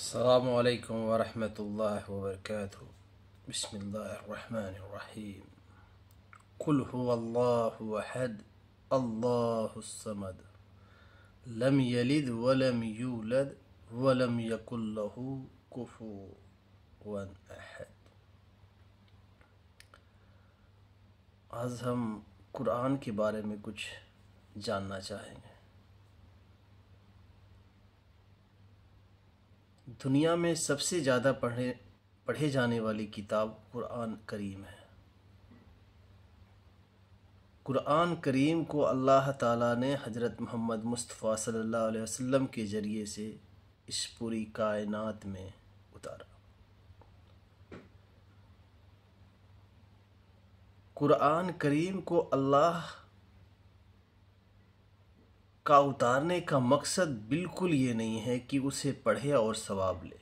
अल्लाम वरहमल वर्क बसमीम कुल अल्लाहद लम यलिद वलम यूलद वलम यकुल्लहु आज हम कुरान के बारे में कुछ जानना चाहेंगे दुनिया में सबसे ज़्यादा पढ़े पढ़े जाने वाली किताब कुरान करीम है कुरान करीम को अल्लाह ताला ने हज़रत मोहम्मद मुस्तफ़ा सल्लल्लाहु अलैहि वसल्लम के ज़रिए से इस पूरी कायनात में उतारा कुरान करीम को अल्लाह का उतारने का मकसद बिल्कुल ये नहीं है कि उसे पढ़े और सवाब ले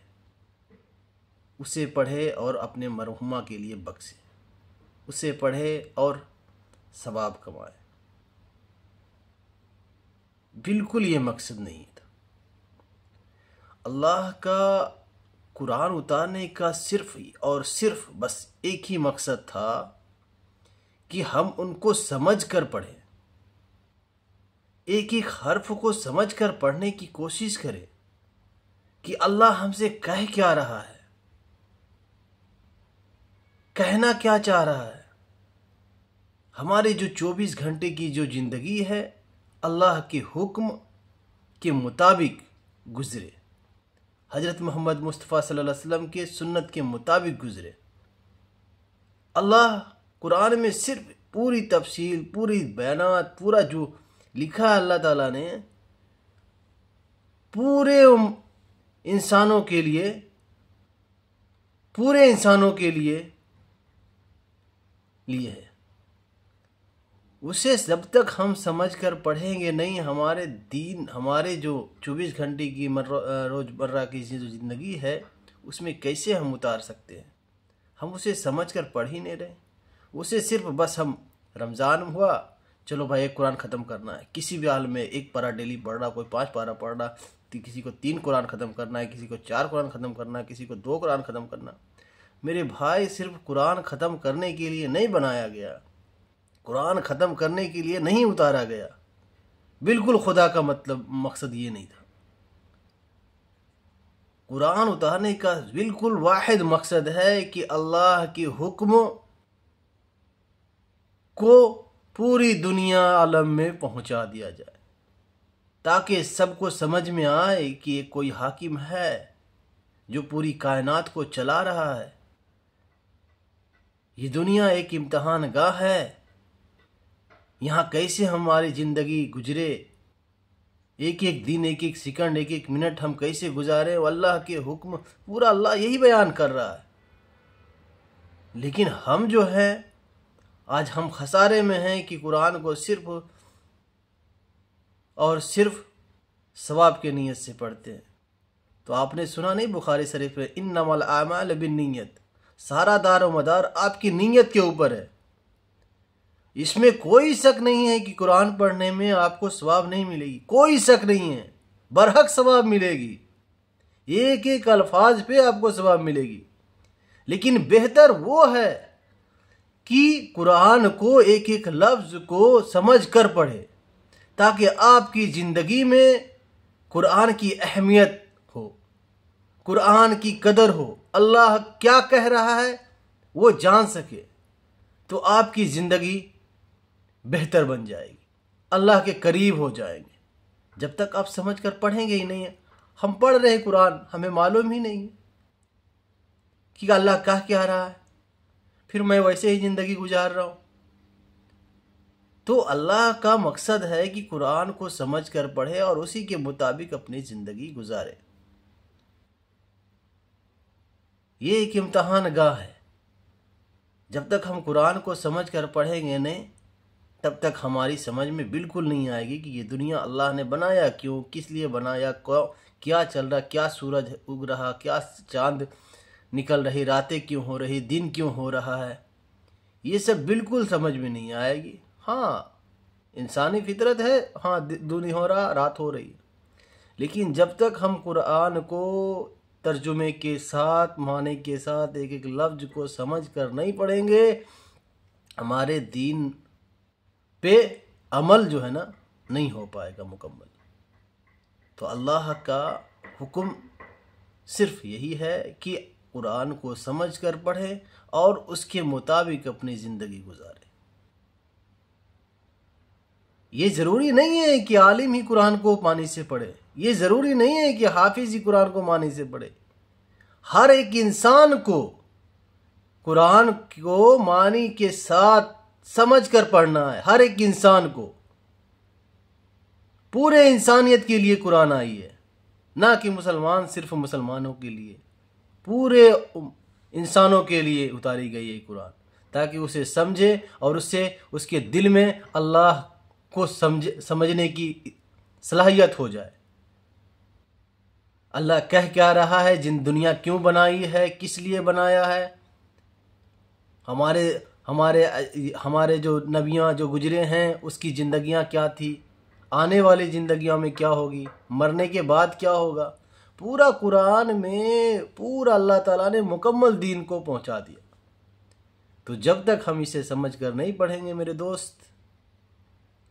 उसे पढ़े और अपने मरहुमा के लिए बख्शे उसे पढ़े और सवाब कमाए बिल्कुल ये मकसद नहीं था अल्लाह का कुरान उतारने का सिर्फ और सिर्फ बस एक ही मकसद था कि हम उनको समझ कर पढ़ें एक एक हर्फ को समझकर पढ़ने की कोशिश करें कि अल्लाह हमसे कह क्या रहा है कहना क्या चाह रहा है हमारे जो 24 घंटे की जो ज़िंदगी है अल्लाह के हुक्म के मुताबिक गुज़रे हज़रत मोहम्मद मुस्तफ़ा सल्लल्लाहु अलैहि वसल्लम के सुन्नत के मुताबिक गुज़रे अल्लाह कुरान में सिर्फ पूरी तफसील पूरी बयान पूरा जो लिखा अल्लाह ताला ने पूरे इंसानों के लिए पूरे इंसानों के लिए लिए है उसे जब तक हम समझ कर पढ़ेंगे नहीं हमारे दीन हमारे जो चौबीस घंटे की रोज़मर्रा की जो ज़िंदगी है उसमें कैसे हम उतार सकते हैं हम उसे समझ कर पढ़ ही नहीं रहे उसे सिर्फ बस हम रमज़ान हुआ चलो भाई एक कुरान ख़त्म करना है किसी भी हाल में एक पारा डेली पढ़ना कोई पाँच पारा पढ़ना किसी को तीन कुरान ख़त्म करना है किसी को चार कुरान ख़त्म करना है किसी को दो कुरान ख़त्म करना मेरे भाई सिर्फ कुरान ख़त्म करने के लिए नहीं बनाया गया कुरान ख़त्म करने के लिए नहीं उतारा गया बिल्कुल खुदा का मतलब मकसद ये नहीं था कुरान उतारने का बिल्कुल वाहिद मकसद है कि अल्लाह के हुक्म को पूरी दुनिया आलम में पहुंचा दिया जाए ताकि सबको समझ में आए कि ये कोई हाकिम है जो पूरी कायनात को चला रहा है ये दुनिया एक इम्तहान गाह है यहाँ कैसे हमारी ज़िंदगी गुजरे एक एक दिन एक एक सेकंड एक एक मिनट हम कैसे गुजारे अल्लाह के हुक्म पूरा अल्लाह यही बयान कर रहा है लेकिन हम जो है आज हम खसारे में हैं कि कुरान को सिर्फ और सिर्फ सवाब के नीयत से पढ़ते हैं तो आपने सुना नहीं बुखारी शरीफ में इन नमल आमाल बिन नीयत सारा दार मदार आपकी नीयत के ऊपर है इसमें कोई शक नहीं है कि कुरान पढ़ने में आपको सवाब नहीं मिलेगी कोई शक नहीं है बरहक सवाब मिलेगी एक एक अल्फाज पे आपको सवाब मिलेगी लेकिन बेहतर वो है कि कुरान को एक एक लफ्ज़ को समझ कर पढ़े ताकि आपकी ज़िंदगी में कुरान की अहमियत हो कुरान की कदर हो अल्लाह क्या कह रहा है वो जान सके तो आपकी ज़िंदगी बेहतर बन जाएगी अल्लाह के करीब हो जाएंगे जब तक आप समझ कर पढ़ेंगे ही नहीं हम पढ़ रहे हैं कुरान हमें मालूम ही नहीं कि अल्लाह क्या कह रहा है फिर मैं वैसे ही ज़िंदगी गुजार रहा हूँ तो अल्लाह का मकसद है कि कुरान को समझ कर पढ़े और उसी के मुताबिक अपनी ज़िंदगी गुजारे ये एक इम्तहान गाह है जब तक हम कुरान को समझ कर पढ़ेंगे नहीं तब तक हमारी समझ में बिल्कुल नहीं आएगी कि ये दुनिया अल्लाह ने बनाया क्यों किस लिए बनाया क्या चल रहा क्या सूरज उग रहा क्या चांद निकल रही रातें क्यों हो रही दिन क्यों हो रहा है ये सब बिल्कुल समझ में नहीं आएगी हाँ इंसानी फितरत है हाँ दिन हो रहा रात हो रही लेकिन जब तक हम कुरान को तर्जुमे के साथ माने के साथ एक एक लफ्ज को समझ कर नहीं पढ़ेंगे हमारे दीन पे अमल जो है ना नहीं हो पाएगा मुकम्मल तो अल्लाह का हुक्म सिर्फ यही है कि कुरान को समझ कर पढ़े और उसके मुताबिक अपनी ज़िंदगी गुजारे ये ज़रूरी नहीं है कि आलिम ही कुरान को पानी से पढ़े ये ज़रूरी नहीं है कि हाफिज़ ही कुरान को पानी से पढ़े हर एक इंसान को कुरान को मानी के साथ समझ कर पढ़ना है हर एक इंसान को पूरे इंसानियत के लिए कुरान आई है ना कि मुसलमान सिर्फ मुसलमानों के लिए पूरे इंसानों के लिए उतारी गई है कुरान ताकि उसे समझे और उससे उसके दिल में अल्लाह को समझ समझने की सलाहियत हो जाए अल्लाह कह क्या रहा है जिन दुनिया क्यों बनाई है किस लिए बनाया है हमारे हमारे हमारे जो नबियाँ जो गुजरे हैं उसकी ज़िंदियाँ क्या थी आने वाली ज़िंदियों में क्या होगी मरने के बाद क्या होगा पूरा कुरान में पूरा अल्लाह ताला ने मुकम्मल दीन को पहुंचा दिया तो जब तक हम इसे समझ कर नहीं पढ़ेंगे मेरे दोस्त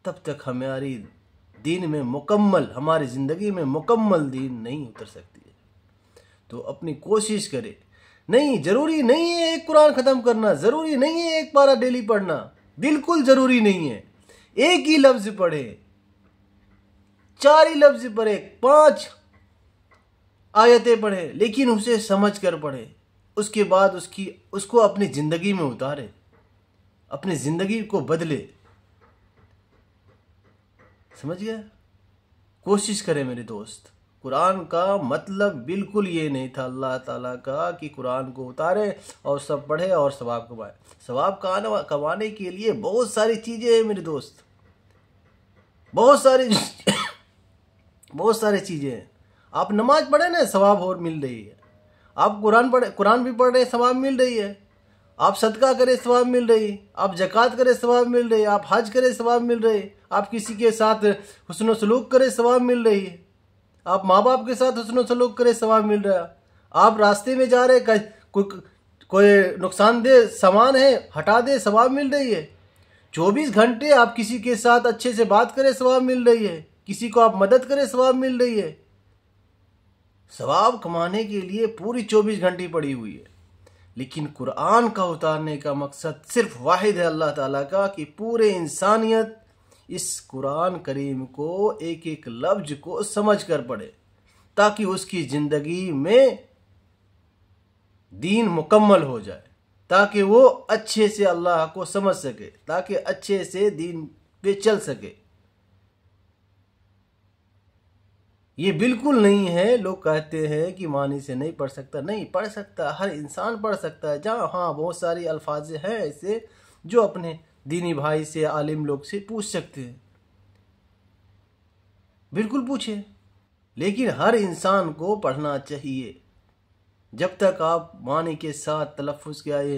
तब तक हमारी दीन में मुकम्मल हमारी ज़िंदगी में मुकम्मल दीन नहीं उतर सकती है तो अपनी कोशिश करें नहीं ज़रूरी नहीं है एक कुरान ख़त्म करना ज़रूरी नहीं है एक पारा डेली पढ़ना बिल्कुल ज़रूरी नहीं है एक ही लफ्ज़ पढ़े चार ही लफ्ज़ पढ़े पाँच आयतें पढ़े लेकिन उसे समझ कर पढ़े उसके बाद उसकी उसको अपनी ज़िंदगी में उतारे अपनी ज़िंदगी को बदले समझ गया कोशिश करें मेरे दोस्त कुरान का मतलब बिल्कुल ये नहीं था अल्लाह ताला का कि कुरान को उतारे और सब पढ़े और सवाब कमाए सवाब कमाने के लिए बहुत सारी चीज़ें हैं मेरे दोस्त बहुत सारी बहुत सारी चीज़ें हैं आप नमाज पढ़े ना स्वाब और मिल रही है आप कुरान पढ़े कुरान भी पढ़ रहे स्वाब मिल रही है आप सदका करें स्वाब मिल रही आप जक़ात करें स्वाब मिल रही आप हज करें स्वाब मिल रही आप किसी के साथ हसन सलूक करें स्वाब मिल रही है आप माँ बाप के साथ हसन सलूक करें स्वाब मिल रहा आप रास्ते में जा रहे कोई कोई नुकसानदेह सामान है हटा दे स्वाब मिल रही है चौबीस घंटे आप किसी के साथ अच्छे से बात करें स्वाब मिल रही है किसी को आप मदद करें स्वाब मिल रही है सवाब कमाने के लिए पूरी चौबीस घंटी पड़ी हुई है लेकिन कुरान का उतारने का मकसद सिर्फ वाहिद है अल्लाह ताला का कि पूरे इंसानियत इस कुरान करीम को एक एक लफ्ज को समझ कर पढ़े ताकि उसकी ज़िंदगी में दीन मुकम्मल हो जाए ताकि वो अच्छे से अल्लाह को समझ सके ताकि अच्छे से दीन पे चल सके ये बिल्कुल नहीं है लोग कहते हैं कि मानी से नहीं पढ़ सकता नहीं पढ़ सकता हर इंसान पढ़ सकता है जहाँ हाँ बहुत सारी अल्फाज हैं ऐसे जो अपने दीनी भाई से आलिम लोग से पूछ सकते हैं बिल्कुल पूछे लेकिन हर इंसान को पढ़ना चाहिए जब तक आप मानी के साथ तलफ़ के आए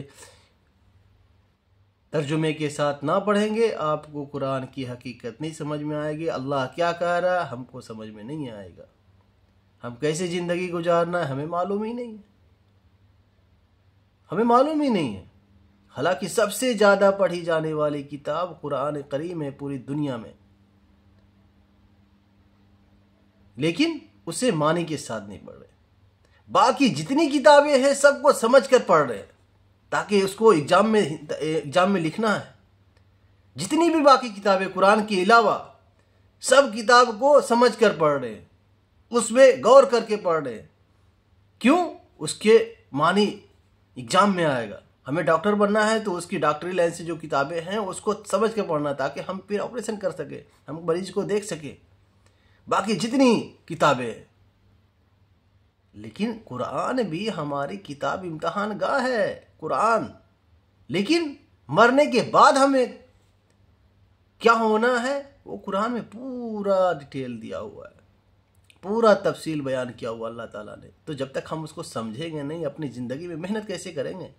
तर्जुमे के साथ ना पढ़ेंगे आपको कुरान की हकीकत नहीं समझ में आएगी अल्लाह क्या कह रहा है हमको समझ में नहीं आएगा हम कैसे ज़िंदगी गुजारना है हमें मालूम ही नहीं है हमें मालूम ही नहीं है हालांकि सबसे ज़्यादा पढ़ी जाने वाली किताब कुरान करीम है पूरी दुनिया में लेकिन उसे मानी के साथ नहीं पढ़ रहे बाकी जितनी किताबें हैं सबको समझ कर पढ़ रहे हैं ताकि उसको एग्ज़ाम में एग्ज़ाम में लिखना है जितनी भी बाकी किताबें कुरान के अलावा सब किताब को समझ कर पढ़ रहे उसमें गौर करके पढ़ रहे क्यों उसके मानी एग्ज़ाम में आएगा हमें डॉक्टर बनना है तो उसकी डॉक्टरी लाइन से जो किताबें हैं उसको समझ के पढ़ना ताकि हम फिर ऑपरेशन कर सकें हम मरीज को देख सकें बाकी जितनी किताबें लेकिन कुरान भी हमारी किताब इम्तहान गाह है कुरान लेकिन मरने के बाद हमें क्या होना है वो कुरान में पूरा डिटेल दिया हुआ है पूरा तफसील बयान किया हुआ अल्लाह ताला ने तो जब तक हम उसको समझेंगे नहीं अपनी ज़िंदगी में मेहनत कैसे करेंगे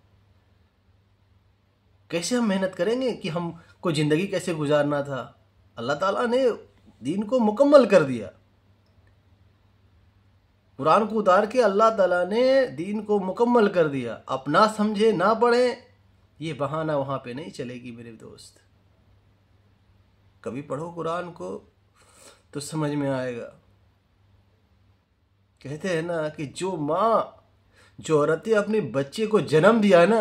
कैसे हम मेहनत करेंगे कि हमको ज़िंदगी कैसे गुजारना था अल्लाह ताला ने दीन को मुकम्मल कर दिया कुरान को उतार के अल्लाह ताला ने दीन को मुकम्मल कर दिया अपना ना समझे ना पढ़े ये बहाना वहां पे नहीं चलेगी मेरे दोस्त कभी पढ़ो कुरान को तो समझ में आएगा कहते हैं ना कि जो माँ जो औरतें अपने बच्चे को जन्म दिया ना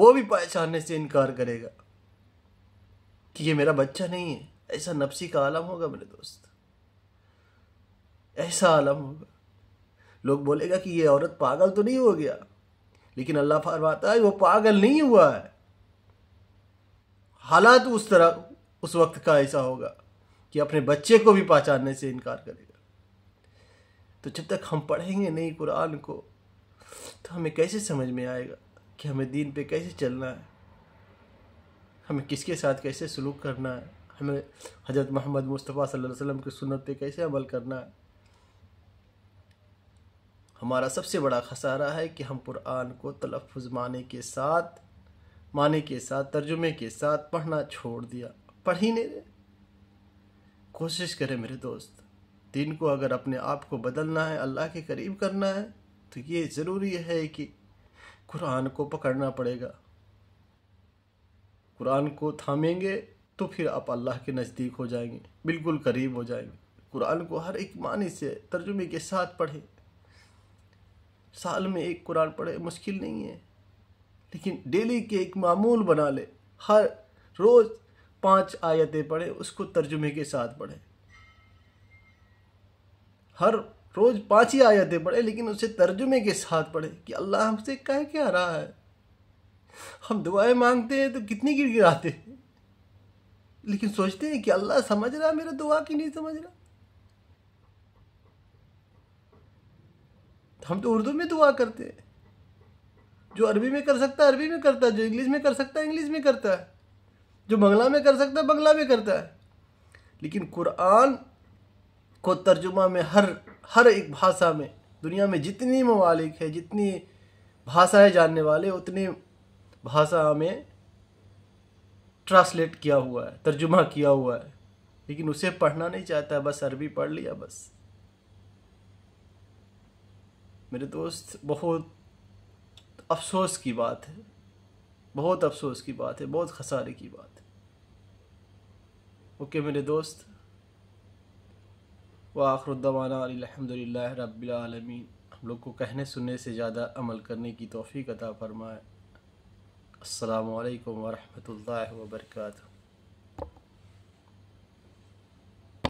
वो भी पहचानने से इनकार करेगा कि ये मेरा बच्चा नहीं है ऐसा नफसी का आलम होगा मेरे दोस्त ऐसा आलम होगा लोग बोलेगा कि ये औरत पागल तो नहीं हो गया लेकिन अल्लाह फरमाता है वो पागल नहीं हुआ है हालात तो उस तरह उस वक्त का ऐसा होगा कि अपने बच्चे को भी पहचानने से इनकार करेगा तो जब तक हम पढ़ेंगे नहीं कुरान को तो हमें कैसे समझ में आएगा कि हमें दीन पे कैसे चलना है हमें किसके साथ कैसे सलूक करना है हमें हज़रत मोहम्मद मुस्तफ़ा सल्लल्लाहु अलैहि वसल्लम की सुन्नत पे कैसे अमल करना है हमारा सबसे बड़ा खसारा है कि हम कुरान को तलफ़ माने के साथ माने के साथ तर्जुमे के साथ पढ़ना छोड़ दिया पढ़ ही नहीं कोशिश करें मेरे दोस्त दिन को अगर अपने आप को बदलना है अल्लाह के करीब करना है तो ये ज़रूरी है कि कुरान को पकड़ना पड़ेगा कुरान को थामेंगे तो फिर आप अल्लाह के नज़दीक हो जाएंगे बिल्कुल करीब हो जाएंगे कुरान को हर एक मानी से तर्जुमे के साथ पढ़ें साल में एक कुरान पढ़े मुश्किल नहीं है लेकिन डेली के एक मामूल बना ले हर रोज़ पांच आयतें पढ़े उसको तर्जुमे के साथ पढ़े हर रोज़ पांच ही आयतें पढ़े लेकिन उसे तर्जुमे के साथ पढ़े कि अल्लाह हमसे कह क्या रहा है हम दुआएं मांगते हैं तो कितनी गिर गिराते हैं लेकिन सोचते हैं कि अल्लाह समझ रहा है मेरा दुआ की नहीं समझ रहा हम तो उर्दू में दुआ करते हैं जो अरबी में कर सकता है अरबी में करता है जो इंग्लिश में कर सकता है इंग्लिश में करता है जो बंगला में कर सकता है बंगला में करता है लेकिन कुरान को तर्जुमा में हर हर एक भाषा में दुनिया में जितनी ममालिक है जितनी भाषाएं जानने वाले उतनी भाषा में ट्रांसलेट किया हुआ है तर्जुमा किया हुआ है लेकिन उसे पढ़ना नहीं चाहता बस अरबी पढ़ लिया बस मेरे दोस्त बहुत अफसोस की बात है बहुत अफसोस की बात है बहुत खसारे की बात है ओके मेरे दोस्त व आखरदाना अलहमदिल्ला रबालमीन हम लोग को कहने सुनने से ज़्यादा अमल करने की तोफ़ी अदा फ़रमाए अल्लाम वरहमल वर्का